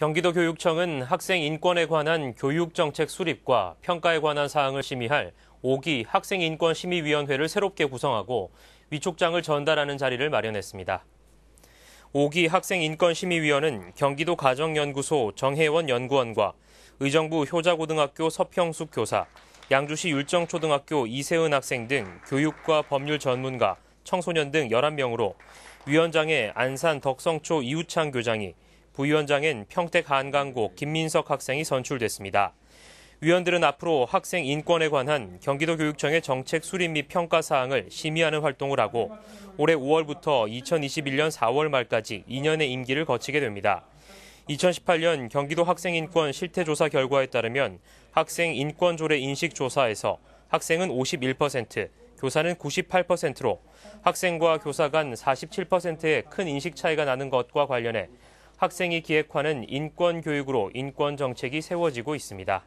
경기도 교육청은 학생 인권에 관한 교육 정책 수립과 평가에 관한 사항을 심의할 5기 학생 인권 심의위원회를 새롭게 구성하고 위촉장을 전달하는 자리를 마련했습니다. 5기 학생 인권 심의위원은 경기도 가정연구소 정혜원 연구원과 의정부 효자고등학교 서평숙 교사, 양주시 율정초등학교 이세은 학생 등 교육과 법률 전문가, 청소년 등 11명으로 위원장에 안산 덕성초 이우창 교장이 부위원장엔 평택 한강고 김민석 학생이 선출됐습니다. 위원들은 앞으로 학생 인권에 관한 경기도 교육청의 정책 수립 및 평가 사항을 심의하는 활동을 하고 올해 5월부터 2021년 4월 말까지 2년의 임기를 거치게 됩니다. 2018년 경기도 학생인권 실태조사 결과에 따르면 학생 인권조례 인식조사에서 학생은 51%, 교사는 98%로 학생과 교사 간 47%의 큰 인식 차이가 나는 것과 관련해 학생이 기획하는 인권 교육으로 인권 정책이 세워지고 있습니다.